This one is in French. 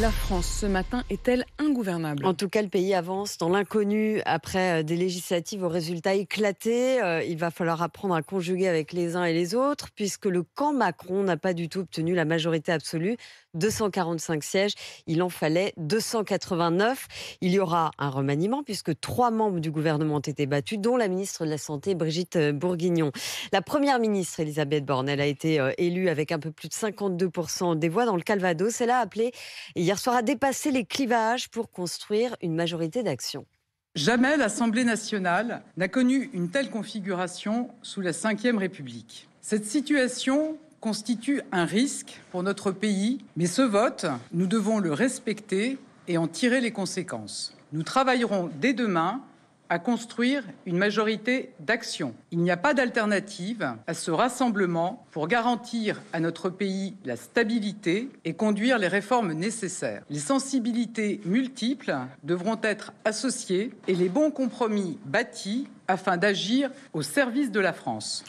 La France ce matin est-elle ingouvernable En tout cas, le pays avance dans l'inconnu après euh, des législatives aux résultats éclatés. Euh, il va falloir apprendre à conjuguer avec les uns et les autres puisque le camp Macron n'a pas du tout obtenu la majorité absolue. 245 sièges, il en fallait 289. Il y aura un remaniement puisque trois membres du gouvernement ont été battus, dont la ministre de la Santé, Brigitte euh, Bourguignon. La première ministre, Elisabeth Borne, elle a été élue avec un peu plus de 52% des voix dans le Calvados. Elle a appelé hier soir a dépassé les clivages pour construire une majorité d'action. Jamais l'Assemblée nationale n'a connu une telle configuration sous la Ve République. Cette situation constitue un risque pour notre pays, mais ce vote, nous devons le respecter et en tirer les conséquences. Nous travaillerons dès demain à construire une majorité d'action. Il n'y a pas d'alternative à ce rassemblement pour garantir à notre pays la stabilité et conduire les réformes nécessaires. Les sensibilités multiples devront être associées et les bons compromis bâtis afin d'agir au service de la France.